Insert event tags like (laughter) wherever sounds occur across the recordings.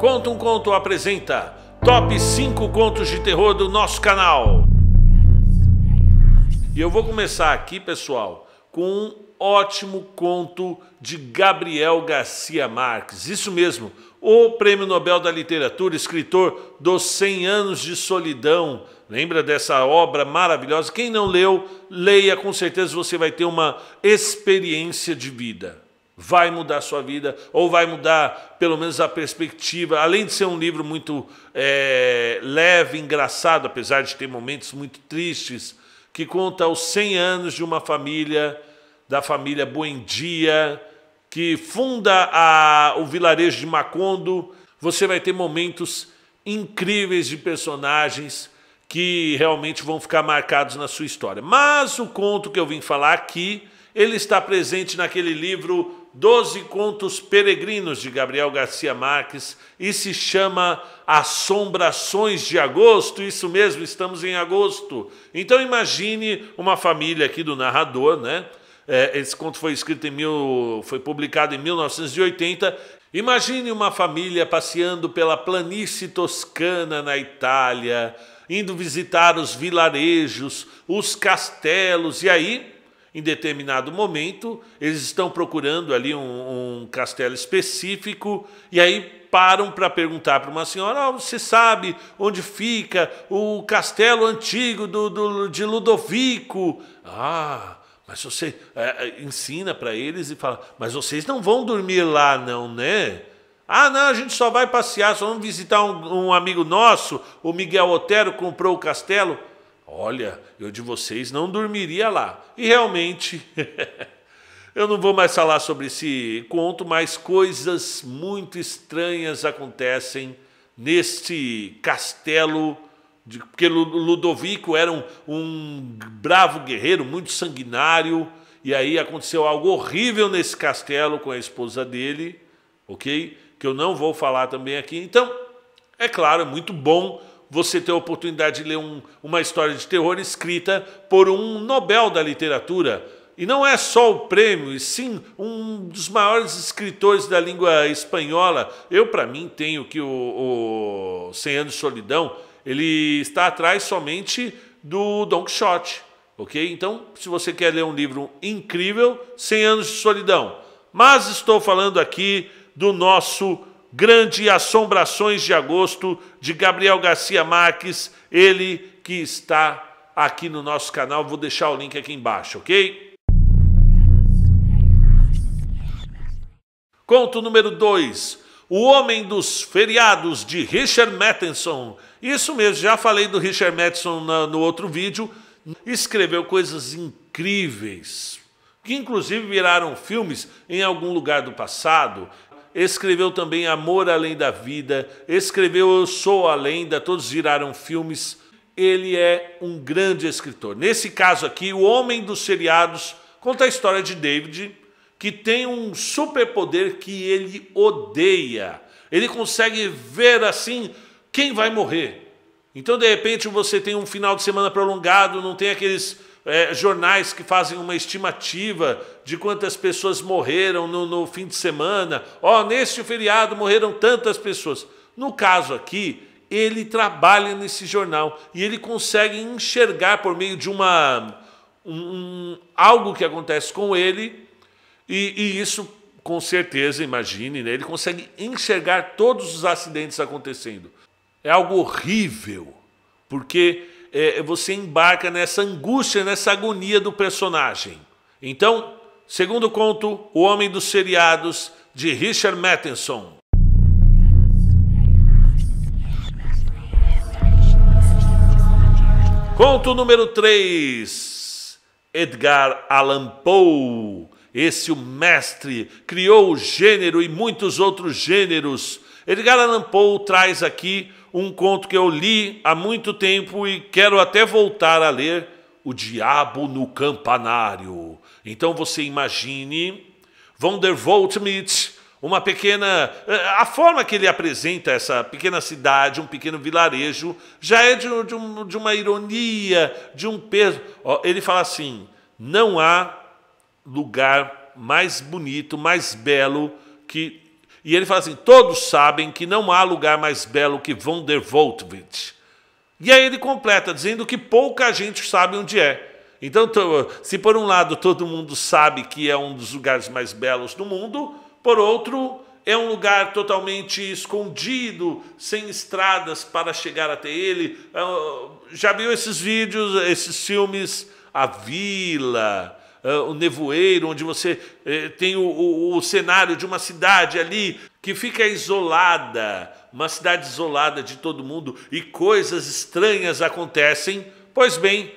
Conta um Conto apresenta Top 5 Contos de Terror do nosso canal. E eu vou começar aqui, pessoal, com um ótimo conto de Gabriel Garcia Marques. Isso mesmo, o Prêmio Nobel da Literatura, escritor dos 100 anos de solidão. Lembra dessa obra maravilhosa? Quem não leu, leia, com certeza você vai ter uma experiência de vida vai mudar a sua vida, ou vai mudar pelo menos a perspectiva. Além de ser um livro muito é, leve, engraçado, apesar de ter momentos muito tristes, que conta os 100 anos de uma família, da família Buendia, que funda a, o vilarejo de Macondo. Você vai ter momentos incríveis de personagens que realmente vão ficar marcados na sua história. Mas o conto que eu vim falar aqui, ele está presente naquele livro Doze contos peregrinos de Gabriel Garcia Marques e se chama Assombrações de Agosto. Isso mesmo, estamos em agosto. Então imagine uma família aqui do narrador, né? É, esse conto foi escrito em mil, foi publicado em 1980. Imagine uma família passeando pela planície toscana na Itália, indo visitar os vilarejos, os castelos e aí em determinado momento, eles estão procurando ali um, um castelo específico e aí param para perguntar para uma senhora: oh, você sabe onde fica o castelo antigo do, do de Ludovico? Ah, mas você é, é ensina para eles e fala: mas vocês não vão dormir lá, não, né? Ah, não, a gente só vai passear, só vamos visitar um, um amigo nosso, o Miguel Otero comprou o castelo. Olha, eu de vocês não dormiria lá. E realmente, (laughs) eu não vou mais falar sobre esse conto, mas coisas muito estranhas acontecem neste castelo. De, porque Ludovico era um, um bravo guerreiro, muito sanguinário, e aí aconteceu algo horrível nesse castelo com a esposa dele, ok? Que eu não vou falar também aqui. Então, é claro, é muito bom você ter a oportunidade de ler um, uma história de terror escrita por um Nobel da literatura. E não é só o prêmio, e sim um dos maiores escritores da língua espanhola. Eu, para mim, tenho que o, o 100 anos de solidão, ele está atrás somente do Don Quixote, ok? Então, se você quer ler um livro incrível, 100 anos de solidão. Mas estou falando aqui do nosso Grande Assombrações de Agosto, de Gabriel Garcia Marques, ele que está aqui no nosso canal. Vou deixar o link aqui embaixo, ok? Conto número 2. O Homem dos Feriados, de Richard Matheson. Isso mesmo, já falei do Richard Matheson no outro vídeo. Escreveu coisas incríveis, que inclusive viraram filmes em algum lugar do passado escreveu também Amor Além da Vida, escreveu Eu Sou a Lenda, todos viraram filmes. Ele é um grande escritor. Nesse caso aqui, O Homem dos Seriados conta a história de David, que tem um superpoder que ele odeia. Ele consegue ver assim quem vai morrer. Então, de repente, você tem um final de semana prolongado, não tem aqueles é, jornais que fazem uma estimativa de quantas pessoas morreram no, no fim de semana. Ó, oh, neste feriado morreram tantas pessoas. No caso aqui, ele trabalha nesse jornal e ele consegue enxergar por meio de uma um, um, algo que acontece com ele e, e isso com certeza imagine né? ele consegue enxergar todos os acidentes acontecendo é algo horrível porque é, você embarca nessa angústia, nessa agonia do personagem. Então, segundo conto, O Homem dos Seriados, de Richard Matheson. Conto número 3. Edgar Allan Poe. Esse o mestre criou o gênero e muitos outros gêneros. Edgar Allan Poe traz aqui um conto que eu li há muito tempo e quero até voltar a ler, O Diabo no Campanário. Então você imagine Von der Voltmitz, uma pequena. Eh, a forma que ele apresenta essa pequena cidade, um pequeno vilarejo, já é de, de, um, de uma ironia, de um peso. Ele fala assim: não há lugar mais bonito, mais belo que e ele fala assim: todos sabem que não há lugar mais belo que Von der Voltwitz. E aí ele completa, dizendo que pouca gente sabe onde é. Então, se por um lado todo mundo sabe que é um dos lugares mais belos do mundo, por outro, é um lugar totalmente escondido, sem estradas para chegar até ele. Ah, já viu esses vídeos, esses filmes? A Vila, uh, o nevoeiro, onde você uh, tem o, o, o cenário de uma cidade ali que fica isolada, uma cidade isolada de todo mundo e coisas estranhas acontecem. Pois bem,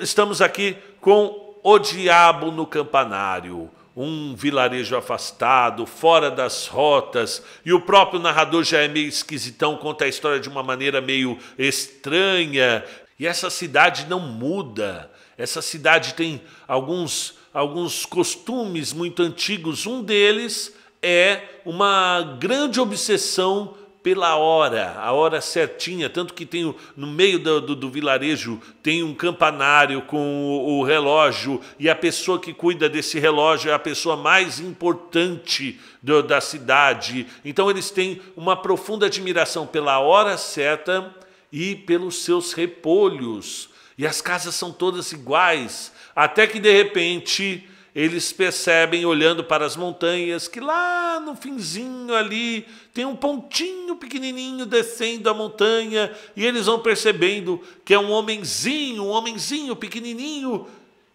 estamos aqui com O Diabo no Campanário um vilarejo afastado, fora das rotas, e o próprio narrador já é meio esquisitão, conta a história de uma maneira meio estranha, e essa cidade não muda. Essa cidade tem alguns, alguns costumes muito antigos. Um deles é uma grande obsessão pela hora, a hora certinha, tanto que tem no meio do, do, do vilarejo tem um campanário com o, o, relógio e a pessoa que cuida desse relógio é a pessoa mais importante do, da cidade. Então eles têm uma profunda admiração pela hora certa e pelos seus repolhos. E as casas são todas iguais, até que de repente eles percebem, olhando para as montanhas, que lá no finzinho ali tem um pontinho pequenininho descendo a montanha, e eles vão percebendo que é um homenzinho, um homenzinho pequenininho,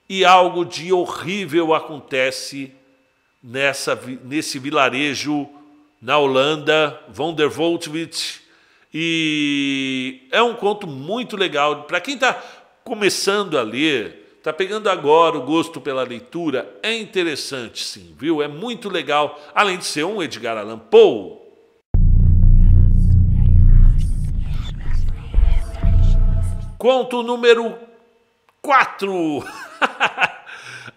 e algo de horrível acontece nessa, nesse vilarejo na Holanda, Van der Voltwitz, e é um conto muito legal. Para quem está começando a ler, está pegando agora o gosto pela leitura, é interessante sim, viu? É muito legal, além de ser um Edgar Allan Poe. Conto número 4. (laughs)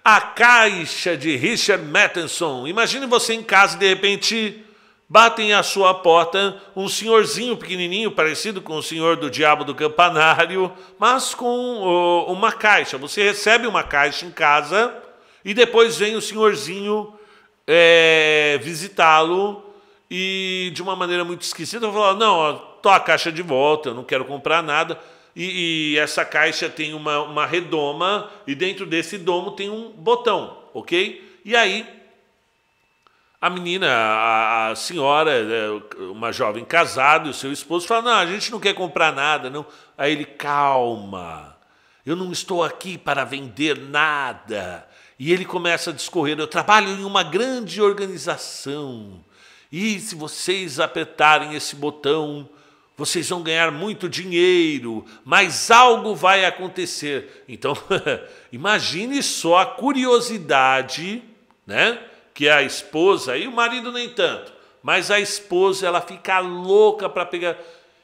a Caixa de Richard Matheson. Imagine você em casa e de repente batem à sua porta um senhorzinho pequenininho, parecido com o senhor do diabo do campanário, mas com uma caixa. Você recebe uma caixa em casa e depois vem o senhorzinho é, visitá-lo e de uma maneira muito esquisita falar: não, ó, a caixa de volta, eu não quero comprar nada. E, e essa caixa tem uma, uma redoma e dentro desse domo tem um botão, ok? E aí a menina, a, a, senhora, né, uma jovem casada, e o seu esposo fala: Não, a gente não quer comprar nada, não. Aí ele, calma, eu não estou aqui para vender nada. E ele começa a discorrer: Eu trabalho em uma grande organização, e se vocês apertarem esse botão, vocês vão ganhar muito dinheiro, mas algo vai acontecer. Então, (laughs) imagine só a curiosidade, né? que é a esposa, e o marido nem tanto, mas a esposa ela fica louca para pegar.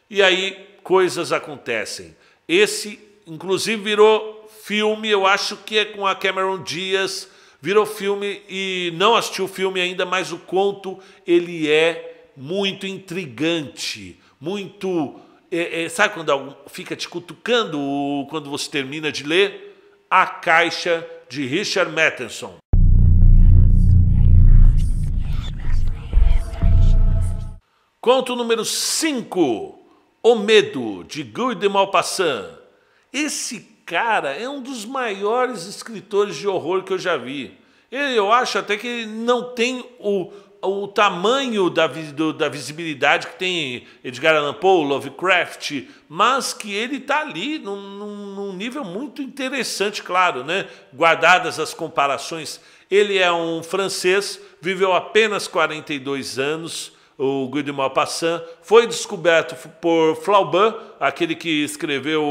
E aí coisas acontecem. Esse, inclusive, virou filme, eu acho que é com a Cameron Diaz, virou filme e não assisti o filme ainda, mas o conto ele é muito intrigante, muito. É, é, sabe quando fica te cutucando quando você termina de ler? A Caixa de Richard Matheson. Conto número 5, O Medo, de Guy de Maupassant. Esse cara é um dos maiores escritores de horror que eu já vi. eu acho até que ele não tem o, o tamanho da, do, da visibilidade que tem Edgar Allan Poe, Lovecraft, mas que ele está ali num, num nível muito interessante, claro, né? guardadas as comparações. Ele é um francês, viveu apenas 42 anos, o Guy de Maupassant, foi descoberto por Flaubert, aquele que escreveu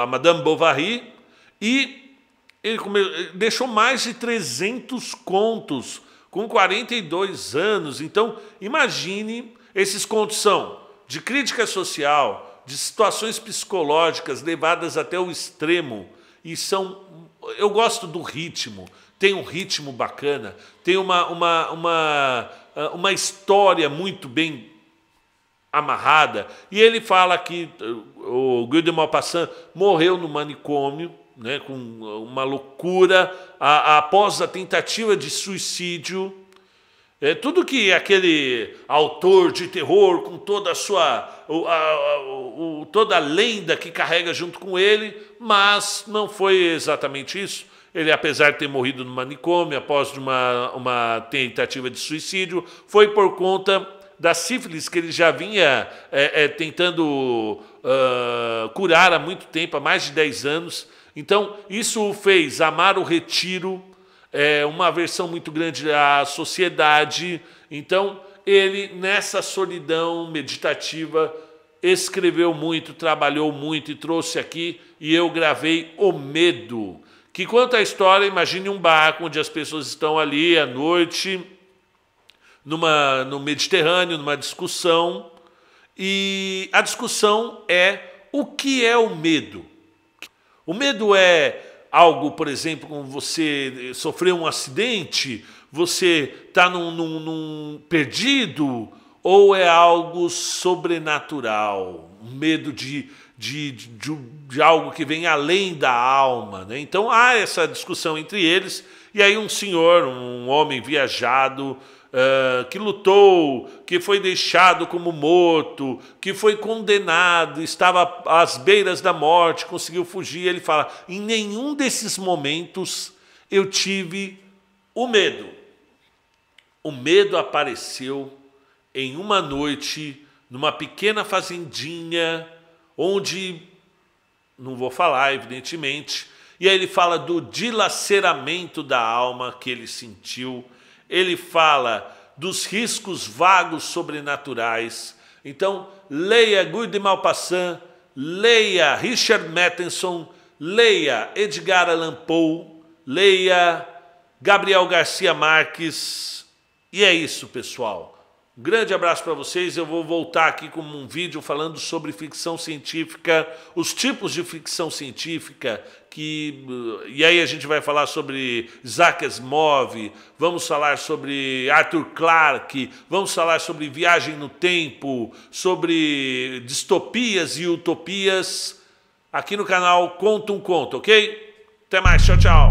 a Madame Bovary, e ele deixou mais de 300 contos com 42 anos. Então, imagine, esses contos são de crítica social, de situações psicológicas levadas até o extremo, e são eu gosto do ritmo, tem um ritmo bacana, tem uma, uma, uma ah, uma história muito bem amarrada. E ele fala que ah, o Guido de Maupassant morreu no manicômio, né, com uma loucura, a, a, após a tentativa de suicídio. É, tudo que aquele autor de terror, com toda a sua. O, a, o, toda a lenda que carrega junto com ele, mas não foi exatamente isso. Ele, apesar de ter morrido no manicômio após uma, uma tentativa de suicídio, foi por conta da sífilis que ele já vinha é, é, tentando uh, curar há muito tempo, há mais de 10 anos. Então, isso o fez amar o retiro, é, uma aversão muito grande à sociedade. Então, ele, nessa solidão meditativa, escreveu muito, trabalhou muito e trouxe aqui, e eu gravei O Medo que conta a história, imagine um barco onde as pessoas estão ali à noite, numa, no Mediterrâneo, numa discussão, e a discussão é o que é o medo? O medo é algo, por exemplo, como você sofreu um acidente, você está num, num, num perdido, ou é algo sobrenatural, medo de de, de, de algo que vem além da alma. Né? Então há essa discussão entre eles, e aí um senhor, um homem viajado, Uh, que lutou, que foi deixado como morto, que foi condenado, estava às beiras da morte, conseguiu fugir. Ele fala: em nenhum desses momentos eu tive o medo. O medo apareceu em uma noite, numa pequena fazendinha onde não vou falar, evidentemente. E aí ele fala do dilaceramento da alma que ele sentiu. Ele fala dos riscos vagos sobrenaturais. Então, leia Guy de Malpassant, leia Richard Matheson, leia Edgar Allan Poe, leia Gabriel Garcia Marques. E é isso, pessoal. Grande abraço para vocês. Eu vou voltar aqui com um vídeo falando sobre ficção científica, os tipos de ficção científica que eh, e aí a gente vai falar sobre Isaac Asimov, vamos falar sobre Arthur Clarke, vamos falar sobre viagem no tempo, sobre distopias e utopias aqui no canal Conta um Conto, OK? Até mais, tchau, tchau.